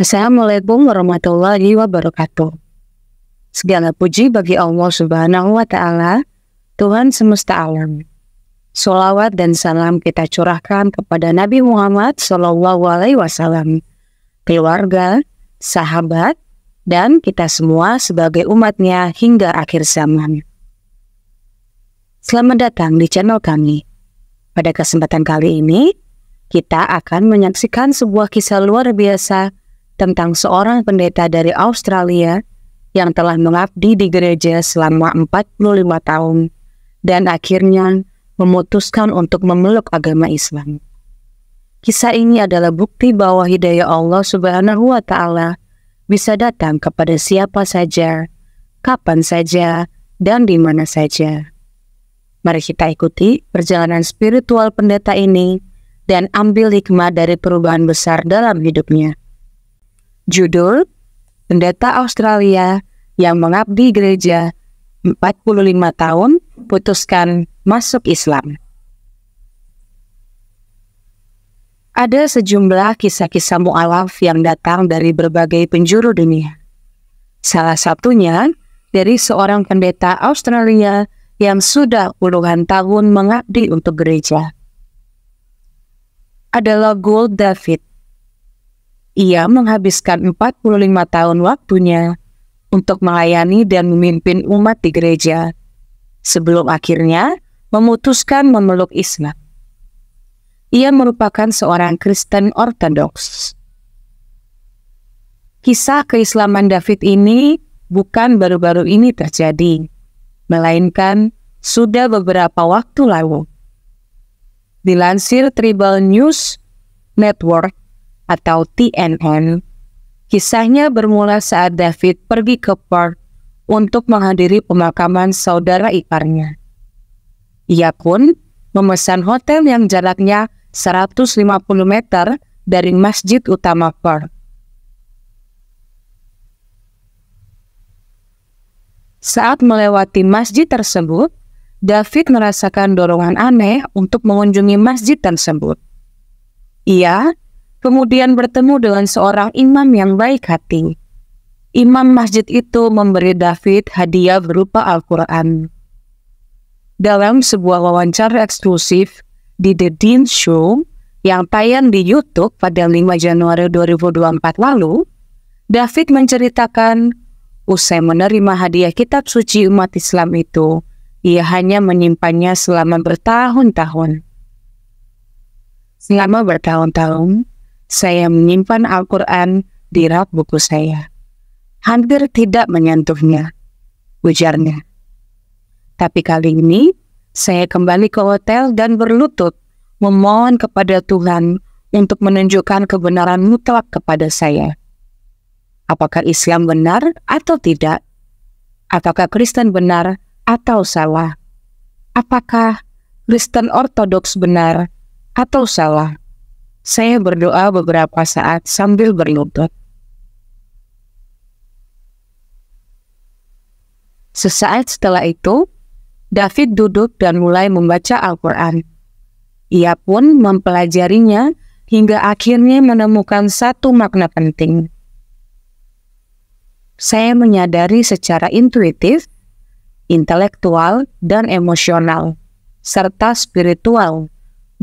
Assalamualaikum warahmatullahi wabarakatuh. Segala puji bagi Allah Subhanahu wa taala, Tuhan semesta alam. Solawat dan salam kita curahkan kepada Nabi Muhammad SAW, keluarga, sahabat, dan kita semua sebagai umatnya hingga akhir zaman. Selamat datang di channel kami. Pada kesempatan kali ini, kita akan menyaksikan sebuah kisah luar biasa tentang seorang pendeta dari Australia yang telah mengabdi di gereja selama 45 tahun dan akhirnya memutuskan untuk memeluk agama Islam. Kisah ini adalah bukti bahwa hidayah Allah Subhanahu wa taala bisa datang kepada siapa saja, kapan saja, dan di mana saja. Mari kita ikuti perjalanan spiritual pendeta ini dan ambil hikmah dari perubahan besar dalam hidupnya. Judul Pendeta Australia yang mengabdi gereja 45 tahun putuskan masuk Islam. Ada sejumlah kisah-kisah mu'alaf yang datang dari berbagai penjuru dunia. Salah satunya dari seorang pendeta Australia yang sudah puluhan tahun mengabdi untuk gereja. Adalah Gold David, ia menghabiskan 45 tahun waktunya untuk melayani dan memimpin umat di gereja, sebelum akhirnya memutuskan memeluk Islam. Ia merupakan seorang Kristen Ortodoks. Kisah keislaman David ini bukan baru-baru ini terjadi, melainkan sudah beberapa waktu lalu. Dilansir Tribal News Network, atau TNN. Kisahnya bermula saat David pergi ke Perth untuk menghadiri pemakaman saudara iparnya. Ia pun memesan hotel yang jaraknya 150 meter dari masjid utama Perth. Saat melewati masjid tersebut, David merasakan dorongan aneh untuk mengunjungi masjid tersebut. Ia kemudian bertemu dengan seorang imam yang baik hati. Imam masjid itu memberi David hadiah berupa Al-Quran. Dalam sebuah wawancara eksklusif di The Dean Show yang tayang di YouTube pada 5 Januari 2024 lalu, David menceritakan usai menerima hadiah kitab suci umat Islam itu, ia hanya menyimpannya selama bertahun-tahun. Selama bertahun-tahun, saya menyimpan Al-Quran di rak buku saya. Hampir tidak menyentuhnya, ujarnya. Tapi kali ini, saya kembali ke hotel dan berlutut memohon kepada Tuhan untuk menunjukkan kebenaran mutlak kepada saya. Apakah Islam benar atau tidak? Apakah Kristen benar atau salah? Apakah Kristen Ortodoks benar atau salah? Saya berdoa beberapa saat sambil berlutut. Sesaat setelah itu, David duduk dan mulai membaca Al-Quran. Ia pun mempelajarinya hingga akhirnya menemukan satu makna penting. Saya menyadari secara intuitif, intelektual, dan emosional, serta spiritual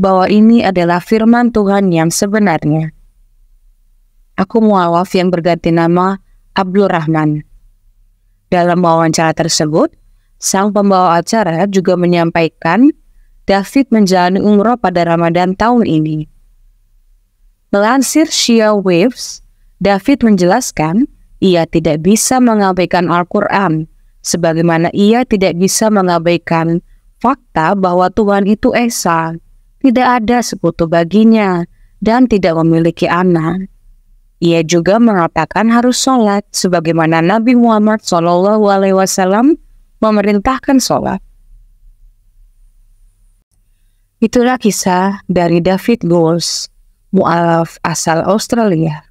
bahwa ini adalah firman Tuhan yang sebenarnya. Aku mualaf yang berganti nama Abdul Rahman. Dalam wawancara tersebut, sang pembawa acara juga menyampaikan David menjalani umroh pada Ramadan tahun ini. Melansir Shia Waves, David menjelaskan ia tidak bisa mengabaikan Al-Quran, sebagaimana ia tidak bisa mengabaikan fakta bahwa Tuhan itu Esa tidak ada sekutu baginya dan tidak memiliki anak. Ia juga mengatakan harus sholat, sebagaimana Nabi Muhammad Shallallahu Alaihi Wasallam memerintahkan sholat. Itulah kisah dari David Goals, mu'alaf asal Australia.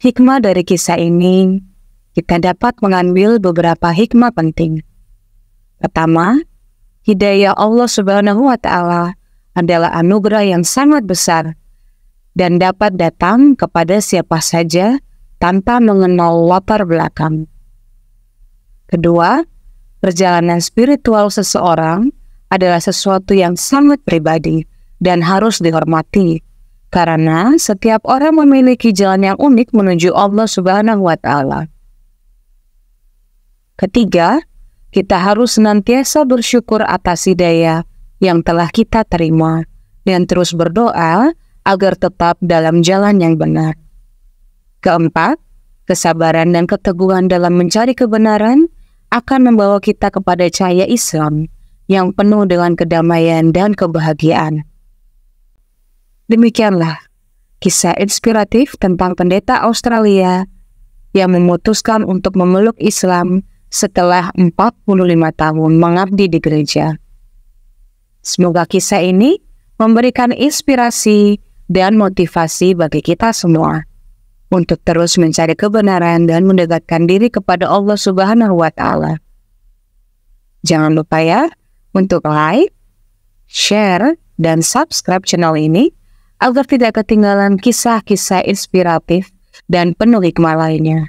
Hikmah dari kisah ini, kita dapat mengambil beberapa hikmah penting. Pertama, Hidayah Allah Subhanahu wa Ta'ala adalah anugerah yang sangat besar dan dapat datang kepada siapa saja tanpa mengenal latar belakang. Kedua, perjalanan spiritual seseorang adalah sesuatu yang sangat pribadi dan harus dihormati karena setiap orang memiliki jalan yang unik menuju Allah Subhanahu wa taala. Ketiga, kita harus senantiasa bersyukur atas hidayah yang telah kita terima dan terus berdoa agar tetap dalam jalan yang benar. Keempat, kesabaran dan keteguhan dalam mencari kebenaran akan membawa kita kepada cahaya Islam yang penuh dengan kedamaian dan kebahagiaan. Demikianlah kisah inspiratif tentang pendeta Australia yang memutuskan untuk memeluk Islam setelah 45 tahun mengabdi di gereja. Semoga kisah ini memberikan inspirasi dan motivasi bagi kita semua untuk terus mencari kebenaran dan mendekatkan diri kepada Allah Subhanahu wa taala. Jangan lupa ya untuk like, share, dan subscribe channel ini agar tidak ketinggalan kisah-kisah inspiratif dan penuh hikmah lainnya.